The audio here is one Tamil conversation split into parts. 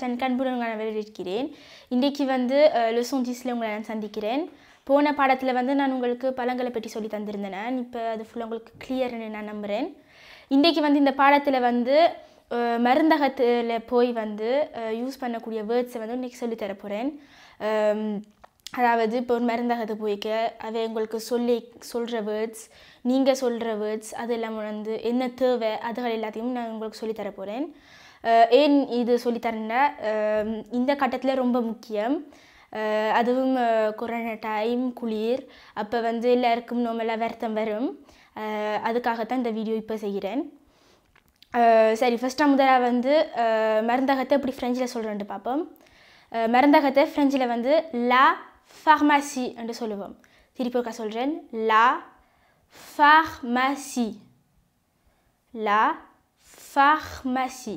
கற்றன்கான் புலன்களை வரவேற்கிறேன் இன்றைக்கு வந்து லெசோன் டீஸில் உங்களை நான் சந்திக்கிறேன் போன பாடத்தில் வந்து நான் உங்களுக்கு பழங்களை பற்றி சொல்லி தந்திருந்தேன் இப்போ அது ஃபுல்லாக உங்களுக்கு கிளியர்னு நான் நம்புகிறேன் இன்றைக்கு வந்து இந்த பாடத்தில் வந்து மருந்தகத்தில் போய் வந்து யூஸ் பண்ணக்கூடிய வேர்ட்ஸை வந்து இன்றைக்கி சொல்லித்தரப்போகிறேன் அதாவது இப்போ ஒரு மருந்தகத்தை போய்க்க அதை உங்களுக்கு சொல்லி சொல்கிற வேர்ட்ஸ் நீங்கள் சொல்கிற வேர்ட்ஸ் அது இல்லாமல் வந்து என்ன தேவை அதுகள் எல்லாத்தையும் நான் உங்களுக்கு சொல்லித்தர போகிறேன் ஏன் இது சொல்லித்தரேன்னா இந்த கட்டத்தில் ரொம்ப முக்கியம் அதுவும் கொரோனா டைம் குளிர் அப்போ வந்து எல்லாருக்கும் நோமெல்லாம் வருத்தம் வரும் அதுக்காகத்தான் இந்த வீடியோ இப்போ செய்கிறேன் சரி ஃபஸ்ட்டாக முதலாக வந்து மருந்தகத்தை எப்படி ஃப்ரெஞ்சில் சொல்கிறேன்ட்டு பார்ப்போம் மருந்தகத்தை ஃப்ரெஞ்சில் வந்து லா ஃபார்மாசி என்று சொல்லுவோம் திருப்பி ஒருக்கா சொல்கிறேன் லா ஃபார்மாசி லா ஃபார்மாசி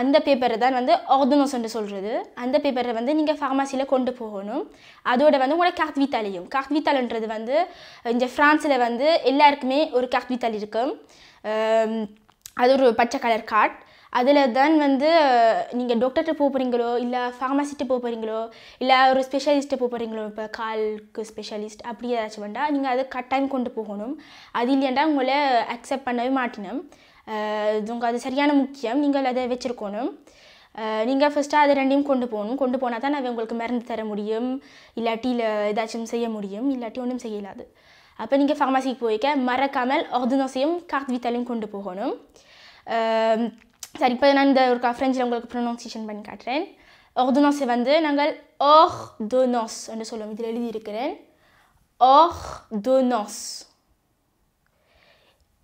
அந்த பேப்பரை தான் வந்து ஆர்டனோஸ்ன்னு சொல்கிறது அந்த பேப்பரை வந்து நீங்கள் ஃபார்மசியில் கொண்டு போகணும் அதோட வந்து உங்களோட கார்ட் வித்தாலியும் வந்து இந்த ஃப்ரான்ஸில் வந்து எல்லாருக்குமே ஒரு கார்ட் இருக்கும் அது ஒரு பச்சை கலர் கார்ட் அதில் தான் வந்து நீங்கள் டாக்டர்கிட்ட போக போகிறீங்களோ இல்லை ஃபார்மாசிட்ட போக போகிறீங்களோ இல்லை ஒரு ஸ்பெஷலிஸ்ட்டை போக போகிறீங்களோ இப்போ காலுக்கு ஸ்பெஷலிஸ்ட் அப்படி ஏதாச்சும் வேண்டாம் நீங்கள் அதை கட்டாயம் கொண்டு போகணும் அது இல்லையாண்டா உங்களை அக்செப்ட் பண்ணவே மாட்டினோம் உங்கள் அது சரியான முக்கியம் நீங்கள் அதை வச்சுருக்கணும் நீங்கள் ஃபஸ்ட்டாக அதை ரெண்டையும் கொண்டு போகணும் கொண்டு போனால் தான் நான் உங்களுக்கு மருந்து தர முடியும் இல்லாட்டியில் ஏதாச்சும் செய்ய முடியும் இல்லாட்டி ஒன்றும் செய்யலாது அப்போ நீங்கள் ஃபார்மசிக்கு போயிக்க மறக்காமல் ஆர்டினோஸையும் கார்த் கொண்டு போகணும் சரி இப்போ நான் இந்த ஒரு ஃப்ரெஞ்சில் உங்களுக்கு ப்ரொனவுன்சியேஷன் பண்ணி காட்டுறேன் ஆர்டினோஸை வந்து நாங்கள் ஓஹ் ஆர்டோனோஸ் என்று சொல்லுவோம் இதில் எழுதியிருக்கிறேன் ஆர்டோனோஸ்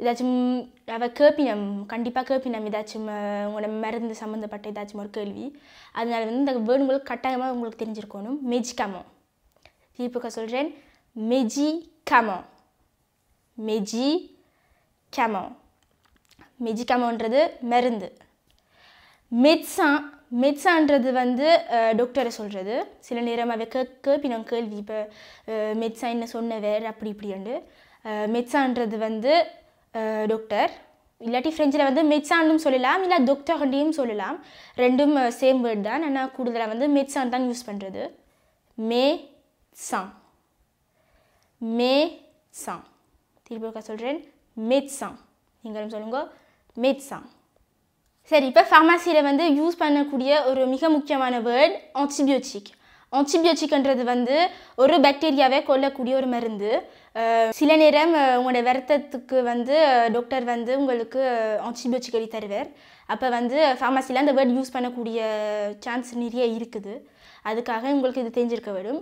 ஏதாச்சும் அவள் கேப்பினம் கண்டிப்பாக கேப்பினம் ஏதாச்சும் உங்களோட மருந்து சம்மந்தப்பட்ட ஏதாச்சும் ஒரு கேள்வி அதனால வந்து இந்த வேர்டுகள் கட்டாயமாக உங்களுக்கு தெரிஞ்சிருக்கணும் கமோ தீபுக்கா சொல்கிறேன் மெஜி கமோ மெஜி கமோ கமோன்றது மருந்து மெட்ஸா மெட்ஸான்றது வந்து டாக்டரை சொல்கிறது சில நேரம் அவ கேப்பினம் கேள்வி இப்போ சொன்ன வேறு அப்படி இப்படின்ட்டு மெட்ஸான்றது வந்து டாக்டர் இல்லாட்டி ஃப்ரெஞ்சில் வந்து மெட்ஸான்னு சொல்லலாம் இல்லை டொக்டர்ண்டியும் சொல்லலாம் ரெண்டும் சேம் வேர்ட் தான் ஆனால் கூடுதலாக வந்து மெட்சான் தான் யூஸ் பண்ணுறது மே சாங் மே சாங் திருப்பி சொல்கிறேன் மெட் சாங் நீங்களும் சொல்லுங்க மெட் சாங் சரி இப்போ ஃபார்மாசியில் வந்து யூஸ் பண்ணக்கூடிய ஒரு மிக முக்கியமான வேர்ட் ஆன்டிபயோட்டிக் ஆன்டிபயோட்டிக்ன்றது வந்து ஒரு பாக்டீரியாவே கொல்லக்கூடிய ஒரு மருந்து சில நேரம் உங்களோட வருத்தத்துக்கு வந்து டாக்டர் வந்து உங்களுக்கு ஆன்டிபயோட்டிக் எழுதி தருவார் அப்போ வந்து ஃபார்மசியில் அந்த வேர்ட் யூஸ் பண்ணக்கூடிய சான்ஸ் நிறைய இருக்குது அதுக்காக உங்களுக்கு இது தெரிஞ்சிருக்க வரும்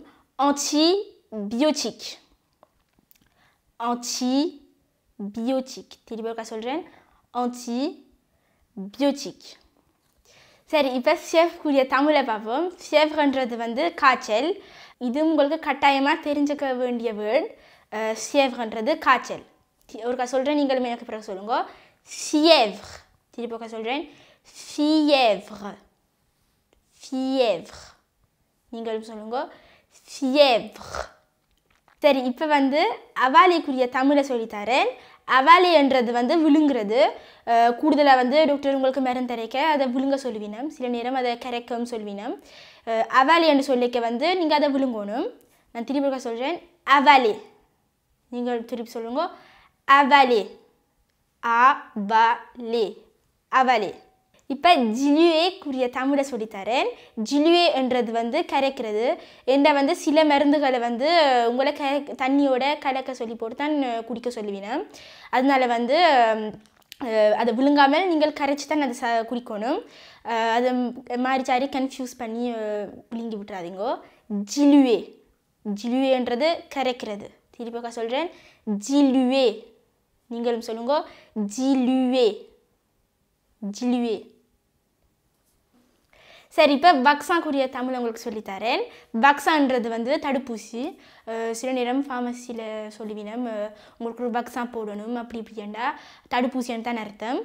ஆன்டிபியோட்டிக் ஆன்டிபியோட்டிக் திருப்பி திரும்ப சொல்கிறேன் ஆன்டிபியோட்டிக் சரி இப்போ ஷெஃப்க்குரிய தமிழை பார்ப்போம் ஷேஃப்ன்றது வந்து காய்ச்சல் இது உங்களுக்கு கட்டாயமாக தெரிஞ்சுக்க வேண்டிய வேர்ட் ஷேவ்ன்றது காய்ச்சல் ஒருக்கா சொல்கிறேன் நீங்களும் எனக்கு பிறகு சொல்லுங்க சியேவ் திருப்பி சொல்கிறேன் ஃபியேவ்ர் ஃபியேவ்ர் நீங்களும் சொல்லுங்க சியேவ் சரி இப்போ வந்து அவாலிக்குரிய தமிழை சொல்லித்தரேன் அவாலி என்றது வந்து விழுங்குறது கூடுதலாக வந்து டாக்டர் உங்களுக்கு மரம் தரைக்க அதை விழுங்க சொல்வினம் சில நேரம் அதை கரைக்கும் சொல்வினம் அவாலி என்று சொல்லிக்க வந்து நீங்கள் அதை விழுங்கணும் நான் திருப்பி சொல்கிறேன் அவாலி நீங்கள் திருப்பி சொல்லுங்க அவாலி அவாலி அவாலி இப்போ ஜிலுவே கூறிய தமிழை சொல்லித்தரேன் ஜிலுவே என்றது வந்து கரைக்கிறது என்ற வந்து சில மருந்துகளை வந்து உங்களை க தண்ணியோட கலக்க சொல்லி போட்டு தான் குடிக்க சொல்லுவேன் அதனால வந்து அதை விழுங்காமல் நீங்கள் கரைச்சி தான் அதை ச குடிக்கணும் அது மாறி சாரி கன்ஃபியூஸ் பண்ணி விழுங்கி விட்டுறாதீங்கோ ஜிலுவே ஜிலுவேன்றது கரைக்கிறது திருப்பிக்கா சொல்கிறேன் ஜிலுவே நீங்களும் சொல்லுங்க ஜிலுவே ஜிலுவே சரி இப்போ பக்ஸாக்குரிய தமிழ் உங்களுக்கு சொல்லித்தரேன் பக்ஸான்றது வந்து தடுப்பூசி சில நேரம் ஃபார்மசியில் சொல்லுவினம் உங்களுக்கு ஒரு பக்ஸா போடணும் அப்படி இப்படிண்டா தடுப்பூசின்னு தான் அர்த்தம்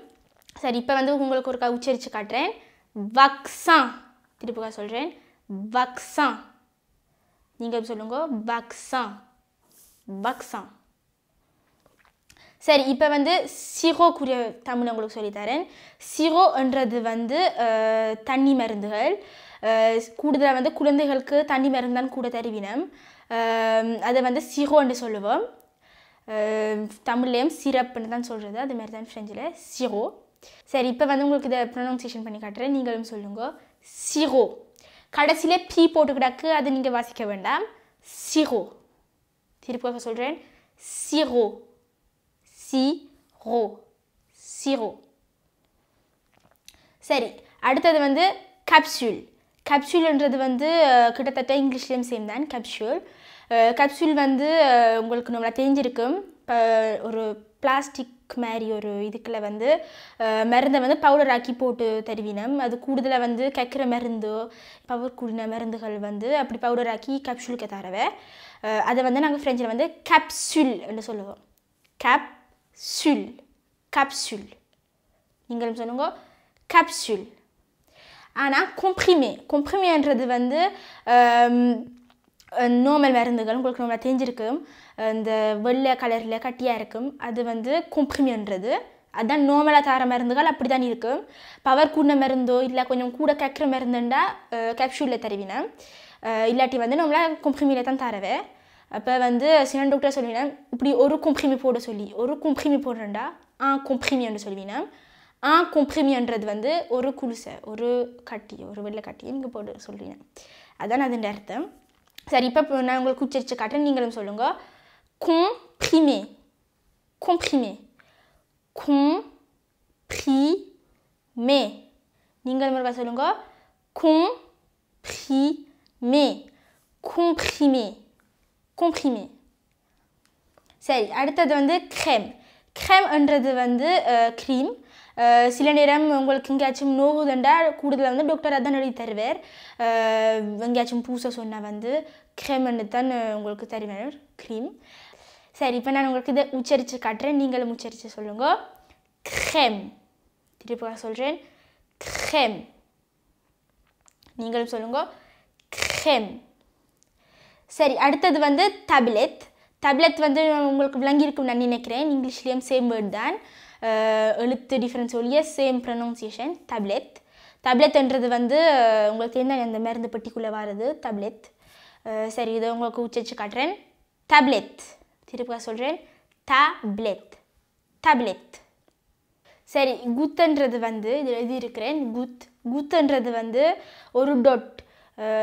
சரி இப்போ வந்து உங்களுக்கு ஒரு க உச்சரித்து காட்டுறேன் வக்ஸா திருப்புக்கா சொல்கிறேன் வக்ஸா நீங்கள் சொல்லுங்க வக்ஸா வக்ஸா சரி இப்போ வந்து சிகோ கூறிய தமிழ் உங்களுக்கு சொல்லித்தரேன் சிகோ என்றது வந்து தண்ணி மருந்துகள் கூடுதலாக வந்து குழந்தைகளுக்கு தண்ணி மருந்து தான் கூட தருவினம் அதை வந்து என்று சொல்லுவோம் தமிழ்லேயும் சிரப்புன்னு தான் சொல்கிறது அது மாதிரி தான் ஃப்ரெஞ்சில் சிகோ சரி இப்போ வந்து உங்களுக்கு இதை ப்ரொனவுன்சியேஷன் பண்ணி காட்டுறேன் நீங்களும் சொல்லுங்க சிகோ கடைசியிலே பி போட்டு கிடக்கு அது நீங்கள் வாசிக்க வேண்டாம் சிகோ திருப்பாக சொல்கிறேன் சிகோ சிரோ சிரோ சரி அடுத்தது வந்து கேப்சூல் கேப்சூல்ன்றது வந்து கிட்டத்தட்ட இங்கிலீஷ்லேயும் சேம் தான் கேப்சூல் கேப்சூல் வந்து உங்களுக்கு நம்மளா தெரிஞ்சிருக்கும் இப்போ ஒரு பிளாஸ்டிக் மாதிரி ஒரு இதுக்குள்ள வந்து மருந்தை வந்து பவுடர் ஆக்கி போட்டு தருவினம் அது கூடுதலாக வந்து கக்கிற மருந்து பவர் கூடின மருந்துகள் வந்து அப்படி பவுடர் ஆக்கி கேப்சூலுக்கு தரவை அதை வந்து நாங்கள் ஃப்ரெஞ்சில் வந்து கேப்சூல் என்று சொல்லுவோம் கேப் சுல் capsule நீங்களும் சொல்லுங்க capsule ஆனால் கொம்ப்ரிமே கொம்ப்ரிமேன்றது வந்து நோமல் மருந்துகள் உங்களுக்கு நல்லா தெரிஞ்சிருக்கும் இந்த வெள்ளை கலரில் கட்டியாக இருக்கும் அது வந்து கொம்ப்ரிமேன்றது அதுதான் நோமலாக தர மருந்துகள் அப்படி தான் இருக்கும் பவர் கூடின மருந்தோ இல்லை கொஞ்சம் கூட கக்கிற மருந்துண்டா கேப்சூலில் தருவினேன் இல்லாட்டி வந்து நம்மளை கொம்ப்ரிமியில் தான் தரவேன் அப்போ வந்து சிவன் டாக்டர் சொல்லினேன் இப்படி ஒரு கும்ப்ரிமி போட சொல்லி ஒரு கும்ப்ரிமி போடுறேன்டா ஆ கும்ப்ரிமின்னு சொல்லினேன் ஆ கும்ப்ரிமின்றது வந்து ஒரு குலுசை ஒரு கட்டி ஒரு வெள்ளை கட்டியை நீங்கள் போட சொல்கிறேன் அதான் அதுன்ற அர்த்தம் சரி இப்போ நான் உங்களுக்கு உச்சரித்து காட்டேன் நீங்களும் சொல்லுங்கள் கும் கும்ப்ரிமே மே நீங்கள் இருக்கா சொல்லுங்கள் கும் கும்ப்ரிமே comprimé சரி அடுத்தது வந்து க்ரெம் க்ரெம்ன்றது வந்து க்ரீம் சில நேரம் உங்களுக்கு எங்கேயாச்சும் நோகுதுண்டால் கூடுதலாக வந்து டாக்டர் அதான் எழுதி தருவார் எங்கேயாச்சும் பூச சொன்னால் வந்து க்ரெம்னு தான் உங்களுக்கு தருவார் க்ரீம் சரி இப்போ நான் உங்களுக்கு இதை உச்சரித்து காட்டுறேன் நீங்களும் உச்சரித்து சொல்லுங்கள் க்ரெம் திருப்பி சொல்கிறேன் க்ரெம் நீங்களும் சொல்லுங்க க்ரெம் சரி அடுத்தது வந்து தபிலெத் தபிலெத் வந்து உங்களுக்கு விளங்கியிருக்கும் நான் நினைக்கிறேன் இங்கிலீஷ்லேயும் சேம் வேர்ட் தான் எழுத்து டிஃப்ரென்ஸ் ஒழிய சேம் ப்ரனவுன்சியேஷன் தபிலெத் தபிலெத்ன்றது வந்து உங்களுக்கு என்ன அந்த மருந்து பெட்டிக்குள்ளே வருது தபிலெத் சரி இதை உங்களுக்கு உச்சரிச்சு காட்டுறேன் தபிலெத் திருப்பிக்கா சொல்கிறேன் தபிலெத் தபிலெத் சரி குத்துன்றது வந்து இதில் எழுதியிருக்கிறேன் குத் குத்துன்றது வந்து ஒரு டொட்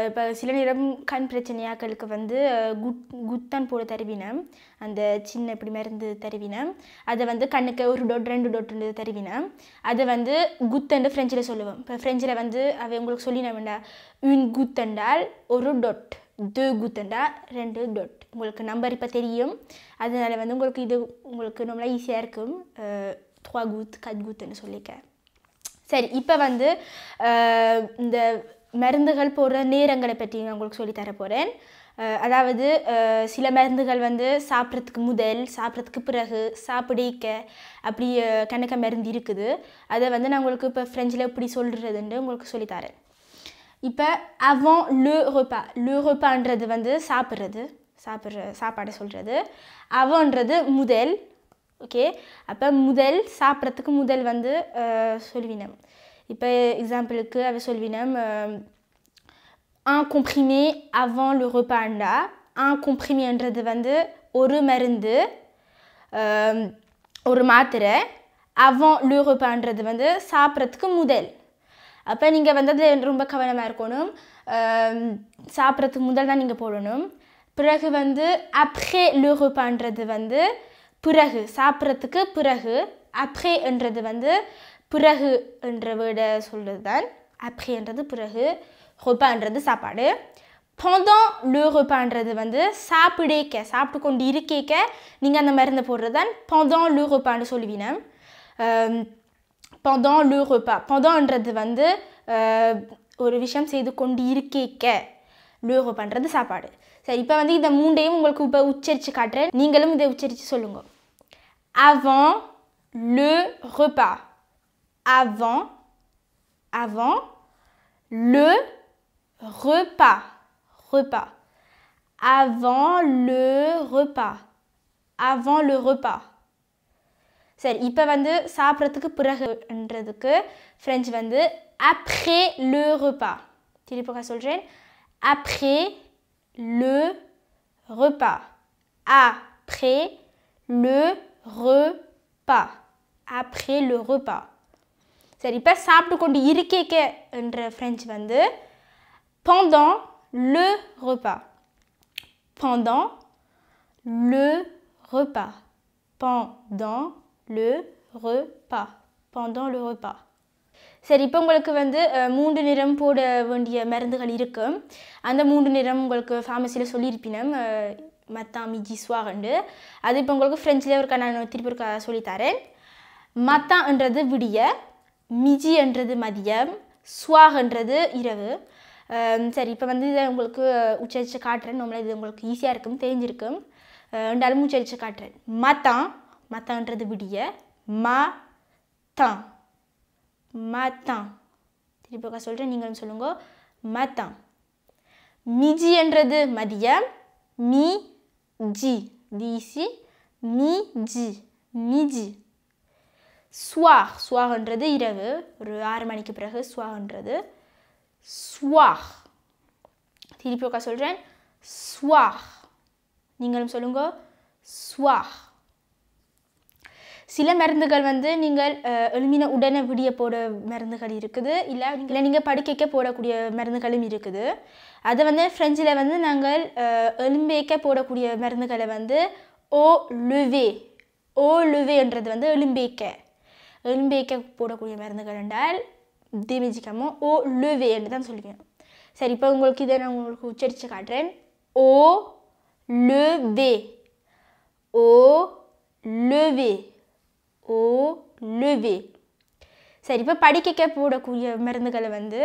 இப்போ சில நேரம் கண் பிரச்சனையாக்களுக்கு வந்து குட் குத்தான் போட தருவினேன் அந்த சின்ன இப்படி மருந்து தருவினேன் அதை வந்து கண்ணுக்கு ஒரு டோட் ரெண்டு டோட்டு தருவினேன் அதை வந்து குத்தண்டு ஃப்ரெஞ்சில் சொல்லுவேன் இப்போ ஃப்ரெஞ்சில் வந்து அவை உங்களுக்கு சொல்லினா உன் குத்தண்டால் ஒரு டொட் து குத்தண்டா ரெண்டு டொட் உங்களுக்கு நம்பர் இப்போ தெரியும் அதனால் வந்து உங்களுக்கு இது உங்களுக்கு ரொம்ப ஈஸியாக இருக்கும் துவா குத் கத் குத்துன்னு சொல்லிக்க சரி இப்போ வந்து இந்த மருந்துகள் போடுற நேரங்களை பற்றி நான் உங்களுக்கு சொல்லித்தர போகிறேன் அதாவது சில மருந்துகள் வந்து சாப்பிட்றதுக்கு முதல் சாப்பிட்றதுக்கு பிறகு சாப்பிடிக்க அப்படி கணக்க மருந்து இருக்குது அதை வந்து நான் உங்களுக்கு இப்போ ஃப்ரெஞ்சில் இப்படி சொல்கிறதுன்ட்டு உங்களுக்கு சொல்லித்தரேன் இப்போ அவன் லு ரொப்பா லு ரொப்பான்றது வந்து சாப்பிட்றது சாப்பிட்ற சாப்பாடை சொல்கிறது அவன்றது முதல் ஓகே அப்போ முதல் சாப்பிட்றதுக்கு முதல் வந்து சொல்லுவினம் இப்போ எக்ஸாம்பிளுக்கு அவ சொல்வினம் un comprimé அவன் le பாண்டா un comprimé வந்து ஒரு மருந்து ஒரு மாத்திரை avant le repas வந்து சாப்பிட்றதுக்கு முதல் அப்போ நீங்கள் வந்து அது ரொம்ப கவனமாக இருக்கணும் சாப்பிட்றதுக்கு முதல் தான் நீங்கள் போடணும் பிறகு வந்து அப்ரே le repas வந்து பிறகு சாப்பிட்றதுக்கு பிறகு அப்ரேன்றது வந்து பிறகு என்ற வேர்டை சொல்லுதுதான் என்றது பிறகு ரொப்பான்றது சாப்பாடு பொந்தம் லு ரொப்பான்றது வந்து சாப்பிடேக்க சாப்பிட்டு கொண்டு இருக்கேக்க நீங்கள் அந்த மருந்தை போடுறது தான் பொந்தம் லு ரொப்பான்னு சொல்லுவீனம் பொந்தம் லு ரொப்பா பொந்தம்ன்றது வந்து ஒரு விஷயம் செய்து கொண்டு இருக்கேக்க லு சாப்பாடு சரி இப்போ வந்து இந்த மூண்டையும் உங்களுக்கு இப்போ உச்சரித்து காட்டுறேன் நீங்களும் இதை உச்சரித்து சொல்லுங்கள் அவன் லு ரொப்பா avant, avant le repas. Repas. Avant le repas. Avant le repas. C'est il peut vendre ça que pour rendre que French vendre après le repas. Tu pour soldier après le repas. Après le repas. Après le repas. சரி இப்போ சாப்பிட்டு கொண்டு இருக்கேக்க என்ற ஃப்ரெஞ்சு வந்து pendant லு ரூபா Pendant லு ரூபா Pendant லு ரூபா Pendant லு ரூபா சரி இப்போ உங்களுக்கு வந்து மூன்று நிறம் போட வேண்டிய மருந்துகள் இருக்கும் அந்த மூன்று நிறம் உங்களுக்கு ஃபார்மசியில் சொல்லியிருப்பினம் மிஜி சுவாகண்டு அது இப்போ உங்களுக்கு ஃப்ரெஞ்சில் ஒரு கண்ணா திருப்பி ஒரு சொல்லித்தரேன் மத்தா என்றது விடிய மிஜி என்றது மதியம் சுவாக் என்றது இரவு சரி இப்போ வந்து இதை உங்களுக்கு உச்சரித்து காட்டுறேன் நம்மளை இது உங்களுக்கு ஈஸியாக இருக்கும் தெரிஞ்சிருக்கும் ரெண்டாலும் உச்சரித்து காட்டுறேன் மதம் மத்தன்றது விடிய ம தம் மதம் திருப்பி சொல்கிறேன் நீங்களும் சொல்லுங்க மதம் மிஜி என்றது மதியம் மி ஜி தீசி மி ஜி மிஜி சுவார் சுவாகன்றது இரவு ஒரு ஆறு மணிக்கு பிறகு சுவாகன்றது சுவார் திருப்பி உக்கா சொல்கிறேன் சுவார் நீங்களும் சொல்லுங்க சுவார் சில மருந்துகள் வந்து நீங்கள் எழுமின உடனே விடிய போட மருந்துகள் இருக்குது இல்லை இல்லை நீங்கள் படுக்கைக்க போடக்கூடிய மருந்துகளும் இருக்குது அதை வந்து ஃப்ரெஞ்சில் வந்து நாங்கள் எலும்பேக்க போடக்கூடிய மருந்துகளை வந்து ஓ லுவே ஓ லுவேன்றது வந்து எலும்பேக்கை எலும்பேக்க போடக்கூடிய மருந்துகள் என்றால் திமிஜிக்கமோ ஓ லுவே என்று தான் சொல்லிக்கணும் சரி இப்போ உங்களுக்கு இதை நான் உங்களுக்கு உச்சரித்து காட்டுறேன் ஓ லுவே ஓ லுவே ஓ லுவே சரி இப்போ படிக்க போடக்கூடிய மருந்துகளை வந்து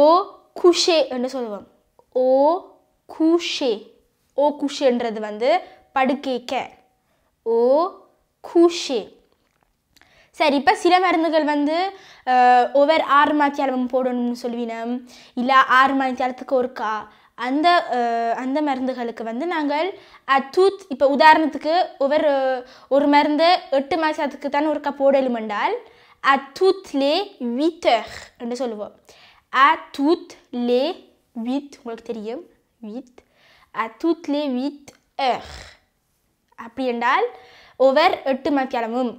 ஓ குஷே என்று சொல்லுவோம் ஓ குஷே ஓ குஷேன்றது வந்து படுக்கைக்க ஓ குஷே சரி இப்போ சில மருந்துகள் வந்து ஒவ்வொரு ஆறு மணித்தியாலம் போடணும்னு சொல்லுவினம் இல்லை ஆறு மணித்தியாலத்துக்கு ஒருக்கா அந்த அந்த மருந்துகளுக்கு வந்து நாங்கள் அத்தூத் இப்போ உதாரணத்துக்கு ஒவ்வொரு ஒரு மருந்து எட்டு மாதத்துக்கு தான் ஒருக்கா போடலும் என்றால் அத்தூத் லே வித்தர் என்று சொல்லுவோம் அ தூத் லே வித் உங்களுக்கு தெரியும் வித் அத்தூத் லே வித் அப்படி என்றால் ஒவ்வொரு எட்டு மத்தியாலமும்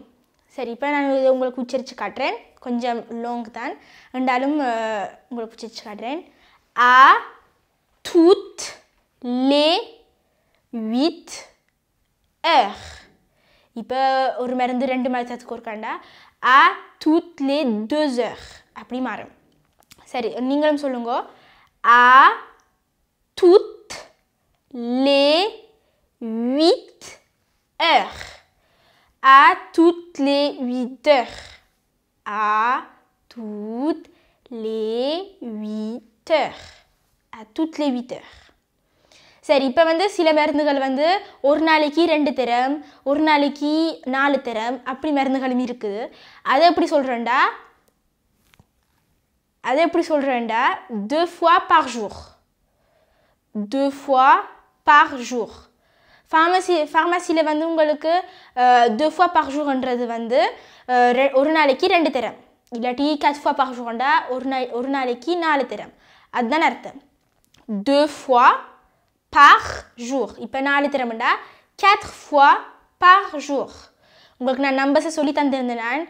சரி இப்போ நான் இதை உங்களுக்கு உச்சரித்து காட்டுறேன் கொஞ்சம் லோங் தான் ரெண்டாலும் உங்களுக்கு உச்சரித்து காட்டுறேன் ஆ தூத் லே வித் heures. இப்போ ஒரு மருந்து ரெண்டு மணி நேரத்துக்கு ஒருக்காண்டா ஆ toutes லே deux heures அப்படி மாறும் சரி நீங்களும் சொல்லுங்க ஆ தூத் லே வித் heures à toutes les 8 heures. À toutes les 8 heures. À toutes les 8 heures. சரி இப்போ வந்து சில மருந்துகள் வந்து ஒரு நாளைக்கு ரெண்டு தரம் ஒரு நாளைக்கு நாலு தரம் அப்படி மருந்துகளும் இருக்குது அதை எப்படி சொல்கிறேன்டா அதை எப்படி சொல்கிறேன்டா deux fois par jour deux fois par jour pharmacy ஃபார்மசியில் வந்து உங்களுக்கு டூ ஃபுவா பர் வந்து ஒரு நாளைக்கு ரெண்டு தரம் இல்லாட்டி கட் ஃபுவா பர் ஒரு நாள் ஒரு நாளைக்கு நாலு தரம் அதுதான் அர்த்தம் டூ ஃபுவா பர் ஜூர் இப்போ நாலு தரம்டா கேட் ஃபுவா பர் ஜூர் உங்களுக்கு நான் நம்பர்ஸை சொல்லி தந்திருந்தேன் நான்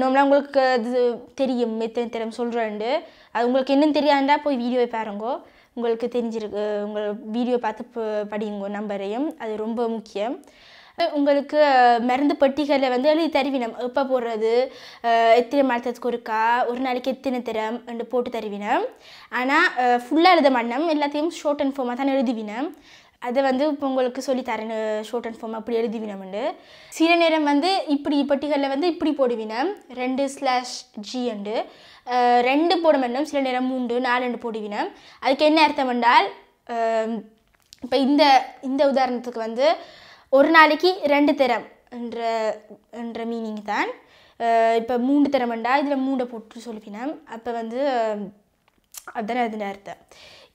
நம்மளாம் உங்களுக்கு அது தெரியும் எத்தனை தெரியும் சொல்கிறேன்ட்டு அது உங்களுக்கு என்னன்னு தெரியாதுடா போய் வீடியோவை பாருங்கோ உங்களுக்கு தெரிஞ்சிருக்கு உங்கள் வீடியோ பார்த்து படியுங்க நம்பரையும் அது ரொம்ப முக்கியம் உங்களுக்கு மருந்து பெட்டிகளை வந்து எழுதி தருவினம் எப்போ போடுறது எத்தனை மாதத்துக்கு ஒருக்கா ஒரு நாளைக்கு எத்தனை திறம் என்று போட்டு தருவினம் ஆனால் ஃபுல்லாக எழுத மண்ணம் எல்லாத்தையும் ஷோர்ட் அண்ட் ஃபோமாக தான் எழுதுவினம் அதை வந்து இப்போ உங்களுக்கு சொல்லி தரேன் ஷோட் அண்ட் ஃபார்ம் அப்படி எழுதிவினம்ண்டு சில நேரம் வந்து இப்படி பட்டிகளில் வந்து இப்படி போடுவினம் ரெண்டு ஸ்லாஷ் ஜி அண்டு ரெண்டு போட வேண்டும் சில நேரம் மூன்று நாலு போடுவினம் அதுக்கு என்ன அர்த்தம் என்றால் இப்போ இந்த இந்த உதாரணத்துக்கு வந்து ஒரு நாளைக்கு ரெண்டு தரம் என்ற என்ற மீனிங் தான் இப்போ மூன்று தரம் என்றால் இதில் மூண்டை போட்டு சொல்லுவினம் அப்போ வந்து அதுதான் அதுன்னு அர்த்தம்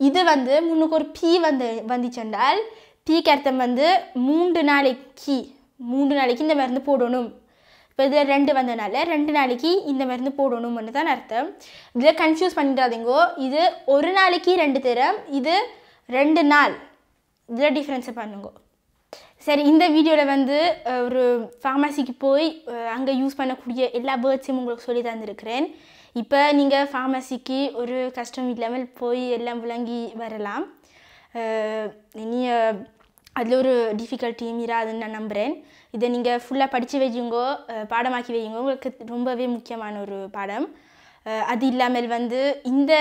இது வந்து முன்னுக்கு ஒரு பி வந்து வந்துச்சென்றால் பிக்கு அர்த்தம் வந்து மூன்று நாளைக்கு மூன்று நாளைக்கு இந்த மருந்து போடணும் இப்போ இதில் ரெண்டு வந்ததுனால ரெண்டு நாளைக்கு இந்த மருந்து போடணும்னு தான் அர்த்தம் இதில் கன்ஃபியூஸ் பண்ணிடாதீங்கோ இது ஒரு நாளைக்கு ரெண்டு தரம் இது ரெண்டு நாள் இதில் டிஃப்ரென்ஸை பண்ணுங்கோ சரி இந்த வீடியோவில் வந்து ஒரு ஃபார்மசிக்கு போய் அங்கே யூஸ் பண்ணக்கூடிய எல்லா வேர்ட்ஸையும் உங்களுக்கு சொல்லி தந்திருக்கிறேன் இப்போ நீங்கள் ஃபார்மசிக்கு ஒரு கஷ்டம் இல்லாமல் போய் எல்லாம் விளங்கி வரலாம் இனி அதில் ஒரு டிஃபிகல்ட்டியும் இராதுன்னு நான் நம்புகிறேன் இதை நீங்கள் ஃபுல்லாக படித்து வைங்கோ பாடமாக்கி வையுங்கோ உங்களுக்கு ரொம்பவே முக்கியமான ஒரு பாடம் அது இல்லாமல் வந்து இந்த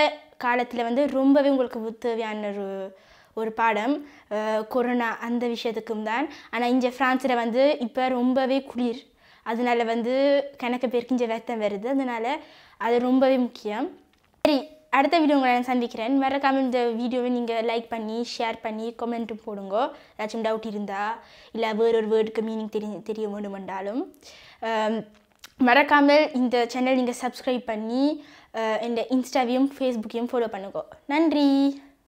காலத்தில் வந்து ரொம்பவே உங்களுக்கு உதவியான ஒரு ஒரு பாடம் கொரோனா அந்த விஷயத்துக்கும் தான் ஆனால் இங்கே ஃப்ரான்ஸில் வந்து இப்போ ரொம்பவே குளிர் அதனால் வந்து கணக்கு பெருக்கிஞ்ச வேத்தம் வருது அதனால் அது ரொம்பவே முக்கியம் சரி அடுத்த வீடியோ உங்களை நான் சந்திக்கிறேன் மறக்காமல் இந்த வீடியோவை நீங்கள் லைக் பண்ணி ஷேர் பண்ணி கமெண்ட்டும் போடுங்க ஏதாச்சும் டவுட் இருந்தால் இல்லை வேறு ஒரு வேர்டுக்கு மீனிங் தெரிய தெரிய வேண்டும் என்றாலும் மறக்காமல் இந்த சேனல் நீங்கள் சப்ஸ்கிரைப் பண்ணி என் இன்ஸ்டாவையும் ஃபேஸ்புக்கையும் ஃபாலோ பண்ணுங்க நன்றி